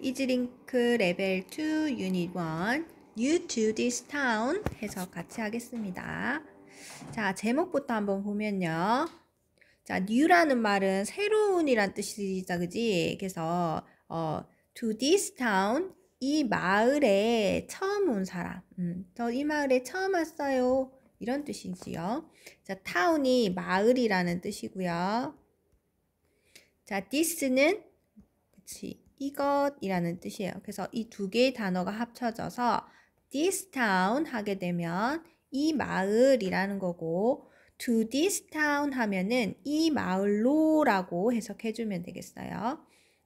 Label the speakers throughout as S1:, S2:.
S1: 이지링크 레벨 2 유닛 1 New to this town 해서 같이 하겠습니다. 자, 제목부터 한번 보면요. 자, new라는 말은 새로운이란 뜻이자 그지? 그래서 어, to this town 이 마을에 처음 온 사람. 음, 저이 마을에 처음 왔어요. 이런 뜻이지요. 자, town이 마을이라는 뜻이고요. 자, this는 그치. 이것이라는 뜻이에요. 그래서 이 두 개의 단어가 합쳐져서 this town 하게 되면 이 마을이라는 거고 to this town 하면은 이 마을로라고 해석해 주면 되겠어요.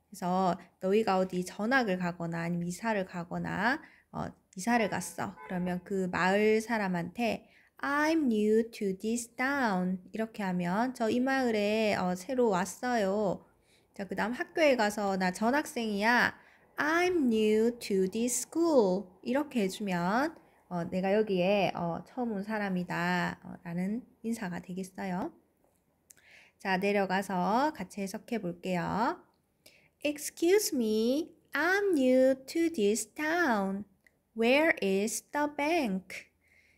S1: 그래서 너희가 어디 전학을 가거나 아니면 이사를 가거나 어, 이사를 갔어. 그러면 그 마을 사람한테 I'm new to this town 이렇게 하면 저 이 마을에 어, 새로 왔어요. 자, 그 다음 학교에 가서 나 전학생이야. I'm new to this school. 이렇게 해주면 어, 내가 여기에 어, 처음 온 사람이다. 어, 라는 인사가 되겠어요. 자, 내려가서 같이 해석해 볼게요. Excuse me, I'm new to this town. Where is the bank?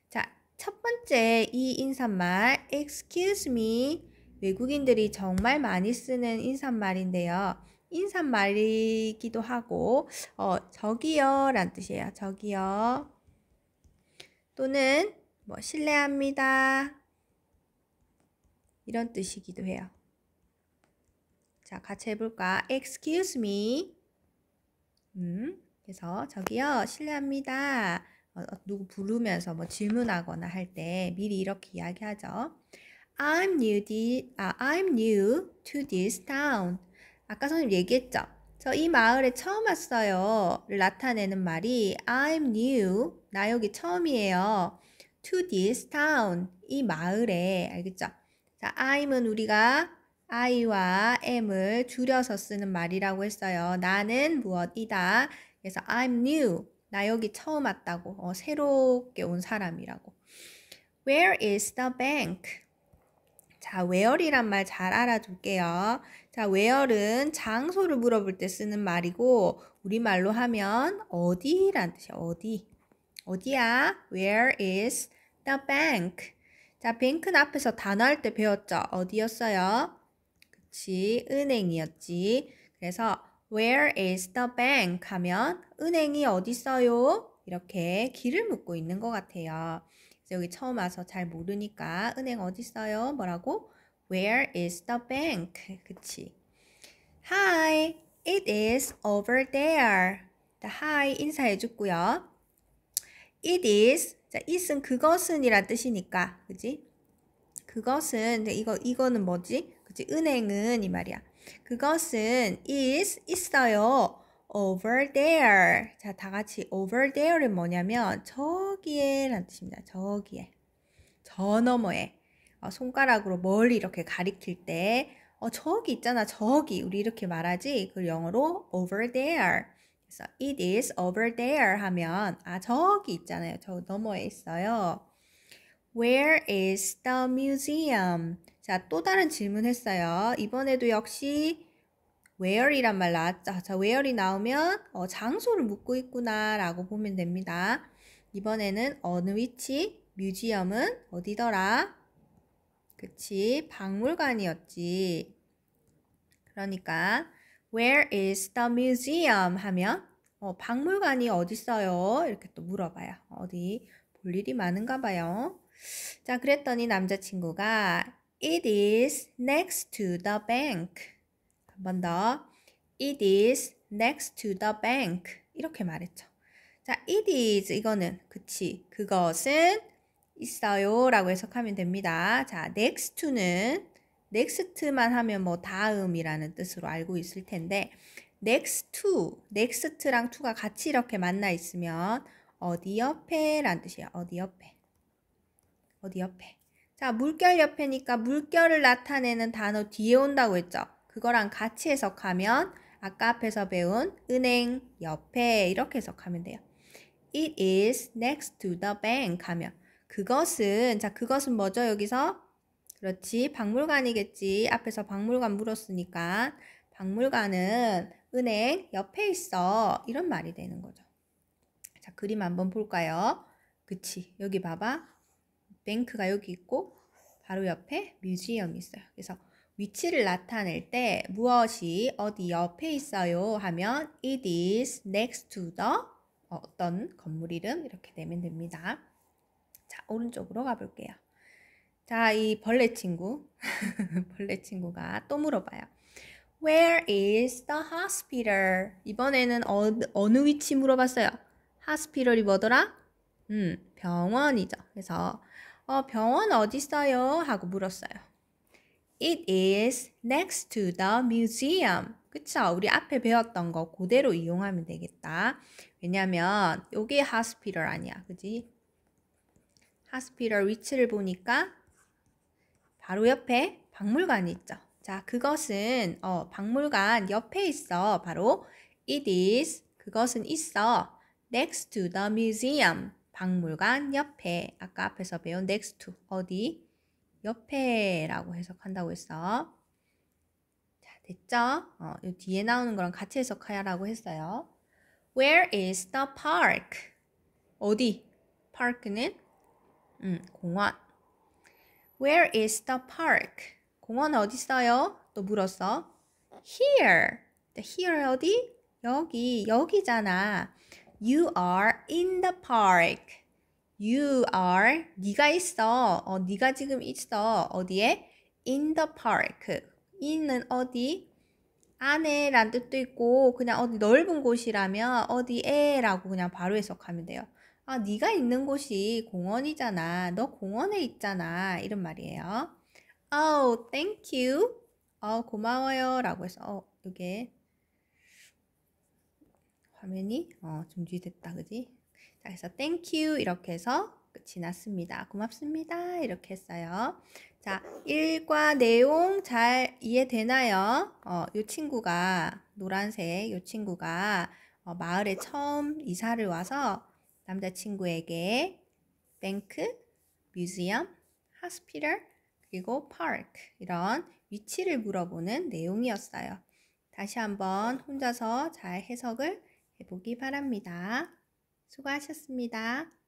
S1: 자, 첫 번째 이 인사말 Excuse me, 외국인들이 정말 많이 쓰는 인사말인데요. 인사말이기도 하고 어, 저기요 란 뜻이에요. 저기요 또는 뭐 실례합니다 이런 뜻이기도 해요. 자 같이 해볼까? Excuse me. 음, 그래서 저기요 실례합니다. 어, 어 누구 부르면서 뭐 질문하거나 할 때 미리 이렇게 이야기하죠. I'm new, di, 아, I'm new to this town. 아까 선생님 얘기했죠? 저 이 마을에 처음 왔어요를 나타내는 말이 I'm new, 나 여기 처음이에요. to this town, 이 마을에, 알겠죠? 자, I'm은 우리가 I와 M을 줄여서 쓰는 말이라고 했어요. 나는 무엇이다. 그래서 I'm new, 나 여기 처음 왔다고, 어, 새롭게 온 사람이라고. Where is the bank? 자, w h e 이란말 잘 알아둘게요. 자, w h e 은 장소를 물어볼 때 쓰는 말이고 우리말로 하면 어디란 뜻이야. 어디. 어디야? Where is the bank? 자, 뱅크는 앞에서 단어 할때 배웠죠. 어디였어요? 그치, 은행이었지. 그래서 Where is the bank? 하면 은행이 어디 있어요? 이렇게 길을 묻고 있는 것 같아요. 여기 처음 와서 잘 모르니까 은행 어디 있어요? 뭐라고? Where is the bank? 그치? Hi, it is over there. Hi 인사해 줬고요. It is 자, it은 그것은이란 뜻이니까 그지? 그것은 이거 이거는 뭐지? 그지? 은행은 이 말이야. 그것은 is 있어요. over there. 자, 다 같이 over there는 뭐냐면 저 저기에 라는 뜻입니다. 저기에. 저 너머에. 어, 손가락으로 멀리 이렇게 가리킬 때, 어, 저기 있잖아, 저기. 우리 이렇게 말하지. 그 영어로 over there. 그래서 it is over there 하면, 아, 저기 있잖아요. 저 너머에 있어요. Where is the museum? 자, 또 다른 질문 했어요. 이번에도 역시 where이란 말 나왔죠. 자, where이 나오면 어, 장소를 묻고 있구나라고 보면 됩니다. 이번에는 어느 위치? 뮤지엄은 어디더라? 그치, 박물관이었지. 그러니까 Where is the museum? 하면 어, 박물관이 어디 어요 이렇게 또 물어봐요. 어디 볼 일이 많은가 봐요. 자, 그랬더니 남자친구가 It is next to the bank. 한 번 더. It is next to the bank. 이렇게 말했죠. 자, it is 이거는 그치 그것은 있어요라고 해석하면 됩니다. 자, next to는 next만 하면 뭐 다음이라는 뜻으로 알고 있을 텐데 next to, next랑 to가 같이 이렇게 만나 있으면 어디 옆에 라는 뜻이야. 어디 옆에. 어디 옆에. 자, 물결 옆에니까 물결을 나타내는 단어 뒤에 온다고 했죠. 그거랑 같이 해석하면 아까 앞에서 배운 은행 옆에 이렇게 해석하면 돼요. It is next to the bank 하면 그것은 자 그것은 뭐죠 여기서 그렇지 박물관이겠지 앞에서 박물관 물었으니까 박물관은 은행 옆에 있어 이런 말이 되는 거죠 자 그림 한번 볼까요 그치 여기 봐봐 뱅크가 여기 있고 바로 옆에 뮤지엄이 있어요 그래서 위치를 나타낼 때 무엇이 어디 옆에 있어요 하면 it is next to the 어, 어떤 건물 이름 이렇게 내면 됩니다. 자, 오른쪽으로 가볼게요. 자, 이 벌레 친구. 벌레 친구가 또 물어봐요. Where is the hospital? 이번에는 어, 어느 위치 물어봤어요. hospital이 뭐더라? 음, 병원이죠. 그래서 어, 병원 어디 있어요? 하고 물었어요. It is next to the museum. 그쵸? 우리 앞에 배웠던 거 그대로 이용하면 되겠다. 왜냐면 요게 hospital 아니야. 그지? hospital 위치를 보니까 바로 옆에 박물관이 있죠. 자, 그것은 어, 박물관 옆에 있어. 바로 it is 그것은 있어. next to the museum. 박물관 옆에 아까 앞에서 배운 next to 어디? 옆에라고 해석한다고 했어. 자, 됐죠? 어, 이 뒤에 나오는 거랑 같이 해석하라고 했어요. Where is the park? 어디? park는 음, 공원. Where is the park? 공원 어디 있어요? 또 물었어. Here. Here 어디? 여기. 여기잖아. You are in the park. You are 네가 있어. 어, 네가 지금 있어. 어디에? In the park. 있는 어디? 안에 란 뜻도 있고 그냥 어디 넓은 곳이라면 어디에 라고 그냥 바로 해석하면 돼요. 아, 네가 있는 곳이 공원이잖아. 너 공원에 있잖아. 이런 말이에요. Oh, thank you. 어, 고마워요. 라고 해서 어, 이게 화면이 어, 준비됐다. 그지? 자, 그래서 thank you 이렇게 해서 끝이 그 났습니다. 고맙습니다. 이렇게 했어요. 자, 일과 내용 잘 이해되나요? 어, 요 친구가, 노란색 요 친구가 어, 마을에 처음 이사를 와서 남자친구에게 뱅크, 뮤지엄, 하스피럴, 그리고 파크 이런 위치를 물어보는 내용이었어요. 다시 한번 혼자서 잘 해석을 해보기 바랍니다. 수고하셨습니다.